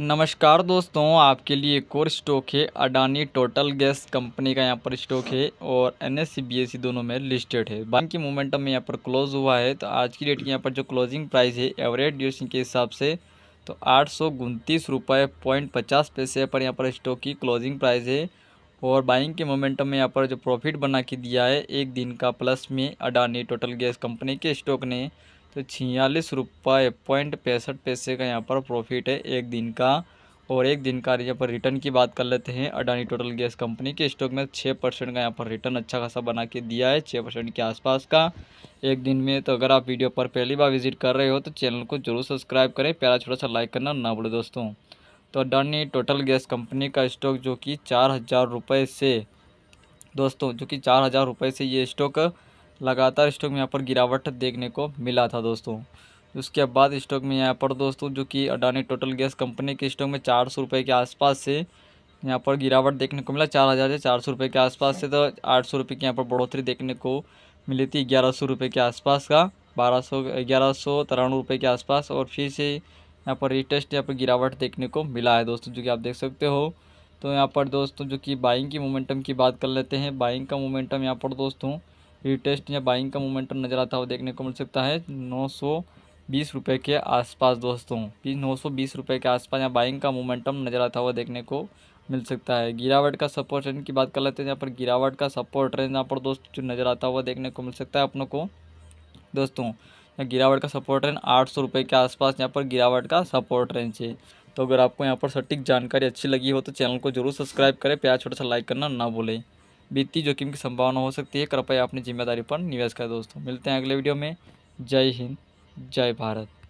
नमस्कार दोस्तों आपके लिए एक और स्टॉक है अडानी टोटल गैस कंपनी का यहाँ पर स्टॉक है और एन एस सी दोनों में लिस्टेड है बैंक की मोमेंटम में यहाँ पर क्लोज हुआ है तो आज की डेट के यहाँ पर जो क्लोजिंग प्राइस है एवरेज ड्यूरेशन के हिसाब से तो आठ सौ उनतीस रुपये पॉइंट पचास पैसे पर यहाँ पर स्टॉक की क्लोजिंग प्राइस है और बाइंग के मोमेंटम में यहाँ पर जो प्रॉफिट बना के दिया है एक दिन का प्लस में अडानी टोटल गैस कंपनी के स्टॉक ने तो छियालीस रुपये पॉइंट पैंसठ पैसे का यहाँ पर प्रॉफिट है एक दिन का और एक दिन का यहाँ पर रिटर्न की बात कर लेते हैं अडानी टोटल गैस कंपनी के स्टॉक में छः परसेंट का यहाँ पर रिटर्न अच्छा खासा बना के दिया है छः परसेंट के आसपास का एक दिन में तो अगर आप वीडियो पर पहली बार विजिट कर रहे हो तो चैनल को जरूर सब्सक्राइब करें प्यारा छोटा सा लाइक करना ना बोले दोस्तों तो अडानी टोटल गैस कंपनी का स्टॉक जो कि चार हज़ार रुपये से दोस्तों जो कि चार हज़ार रुपये से ये स्टॉक लगातार स्टॉक में यहाँ पर गिरावट देखने को मिला था दोस्तों उसके बाद स्टॉक में यहाँ पर दोस्तों जो कि अडानी टोटल गैस कंपनी के स्टॉक में चार सौ रुपये के आसपास से यहाँ पर गिरावट देखने को मिला चार हज़ार से चार सौ रुपये के आसपास से तो आठ सौ रुपये की यहाँ पर बढ़ोतरी देखने को मिली थी ग्यारह सौ रुपये के आसपास का बारह सौ ग्यारह सौ तिरानवे रुपये के आसपास और फिर से यहाँ पर रिटेस्ट यहाँ पर गिरावट देखने को मिला है दोस्तों जो कि आप देख सकते हो तो यहाँ पर दोस्तों जो कि बाइंग की मोमेंटम की बात कर लेते हैं बाइंग का मोमेंटम यहाँ पर दोस्तों रिटेस्ट या बाइंग का मोमेंटम नज़र आता हुआ देखने को मिल सकता है नौ सौ बीस रुपये के आसपास दोस्तों नौ सौ बीस रुपये के आसपास यहाँ बाइंग का मोमेंटम नज़र आता हुआ देखने को मिल सकता है गिरावट का सपोर्ट रेंज की बात कर लेते हैं यहाँ पर गिरावट का सपोर्ट रेंज यहाँ पर दोस्त जो नज़र आता हुआ देखने को मिल सकता है अपनों को दोस्तों गिरावट का सपोर्ट रेंज आठ सौ रुपये के आसपास यहाँ पर गिरावट का सपोर्ट रेंज है तो अगर आपको यहाँ पर सटीक जानकारी अच्छी लगी हो तो चैनल को जरूर सब्सक्राइब करें प्यार छोटा सा लाइक करना ना भूलें वित्तीय जोखिम की संभावना हो सकती है कृपया अपनी जिम्मेदारी पर निवेश करें दोस्तों मिलते हैं अगले वीडियो में जय हिंद जय भारत